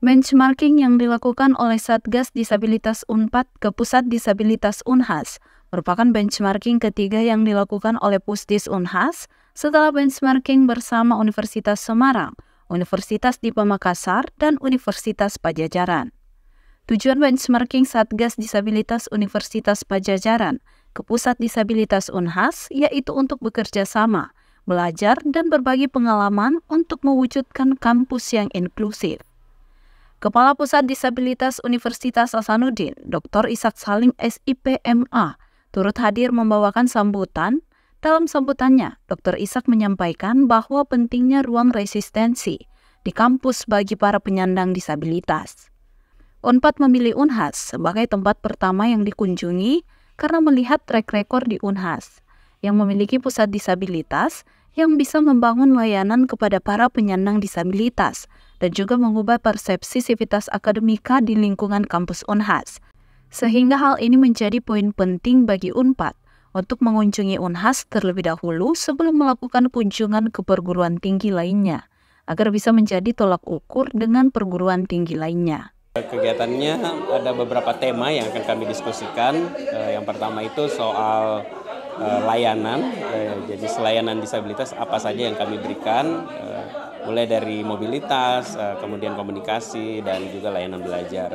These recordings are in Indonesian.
Benchmarking yang dilakukan oleh Satgas Disabilitas Unpad ke Pusat Disabilitas Unhas merupakan benchmarking ketiga yang dilakukan oleh Pusdis Unhas setelah benchmarking bersama Universitas Semarang, Universitas di Pemakasar, dan Universitas Pajajaran. Tujuan benchmarking Satgas Disabilitas Universitas Pajajaran ke Pusat Disabilitas Unhas yaitu untuk bekerja sama, belajar, dan berbagi pengalaman untuk mewujudkan kampus yang inklusif. Kepala Pusat Disabilitas Universitas Hasanuddin, Dr. Ishak Salim SIPMA, turut hadir membawakan sambutan. Dalam sambutannya, Dr. Ishak menyampaikan bahwa pentingnya ruang resistensi di kampus bagi para penyandang disabilitas. Unpad memilih Unhas sebagai tempat pertama yang dikunjungi karena melihat track record di Unhas yang memiliki pusat disabilitas yang bisa membangun layanan kepada para penyandang disabilitas dan juga mengubah persepsi sivitas akademika di lingkungan kampus Unhas. Sehingga hal ini menjadi poin penting bagi Unpad untuk mengunjungi Unhas terlebih dahulu sebelum melakukan kunjungan ke perguruan tinggi lainnya agar bisa menjadi tolak ukur dengan perguruan tinggi lainnya. Kegiatannya ada beberapa tema yang akan kami diskusikan. Eh, yang pertama itu soal eh, layanan, eh, jadi selayanan disabilitas apa saja yang kami berikan, mulai dari mobilitas, eh, kemudian komunikasi dan juga layanan belajar.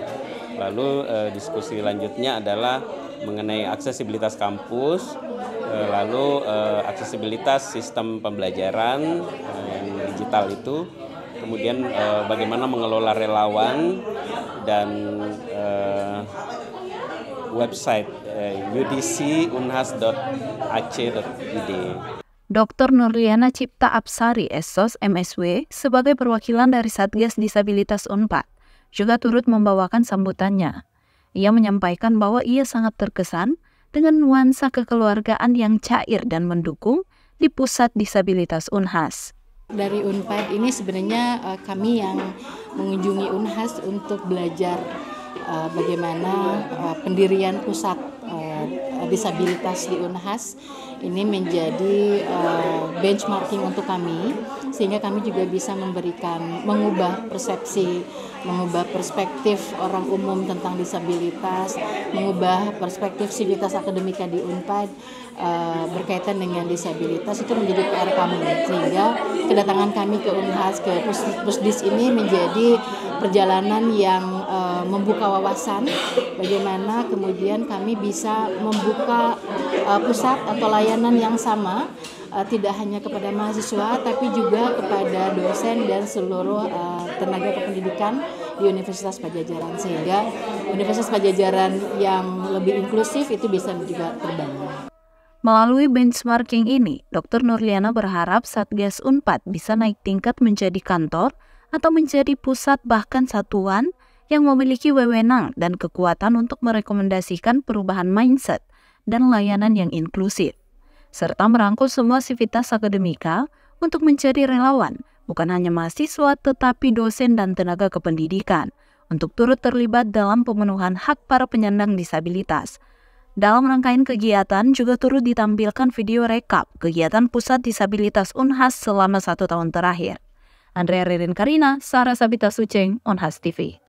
Lalu eh, diskusi lanjutnya adalah mengenai aksesibilitas kampus, eh, lalu aksesibilitas sistem pembelajaran yang digital itu, kemudian bagaimana mengelola relawan dan website udc.unhas.ac.id. Dr. Nurliana Cipta Absari Esos MSW sebagai perwakilan dari Satgas Disabilitas UNPAD juga turut membawakan sambutannya. Ia menyampaikan bahwa ia sangat terkesan dengan nuansa kekeluargaan yang cair dan mendukung di Pusat Disabilitas Unhas. Dari Unpad ini sebenarnya eh, kami yang mengunjungi Unhas untuk belajar eh, bagaimana eh, pendirian pusat uh, disabilitas di Unhas ini menjadi uh, benchmarking untuk kami sehingga kami juga bisa memberikan mengubah persepsi, mengubah perspektif orang umum tentang disabilitas, mengubah perspektif sivitas akademika di Unpad uh, berkaitan dengan disabilitas itu menjadi PR kami sehingga kedatangan kami ke Unhas ke Pusdis ini menjadi perjalanan yang uh, membuka wawasan bagaimana kemudian kami bisa bisa membuka uh, pusat atau layanan yang sama uh, tidak hanya kepada mahasiswa tapi juga kepada dosen dan seluruh uh, tenaga kependidikan di Universitas Pajajaran sehingga Universitas Pajajaran yang lebih inklusif itu bisa juga terbangun. Melalui benchmarking ini, Dr. Nurliana berharap Satgas Unpad bisa naik tingkat menjadi kantor atau menjadi pusat bahkan satuan yang memiliki wewenang dan kekuatan untuk merekomendasikan perubahan mindset dan layanan yang inklusif, serta merangkul semua sivitas akademika untuk menjadi relawan, bukan hanya mahasiswa tetapi dosen dan tenaga kependidikan, untuk turut terlibat dalam pemenuhan hak para penyandang disabilitas. Dalam rangkaian kegiatan juga turut ditampilkan video rekap kegiatan Pusat Disabilitas Unhas selama satu tahun terakhir. Andrea Ririn Karina, Sarah Sabita Suceng, Unhas TV.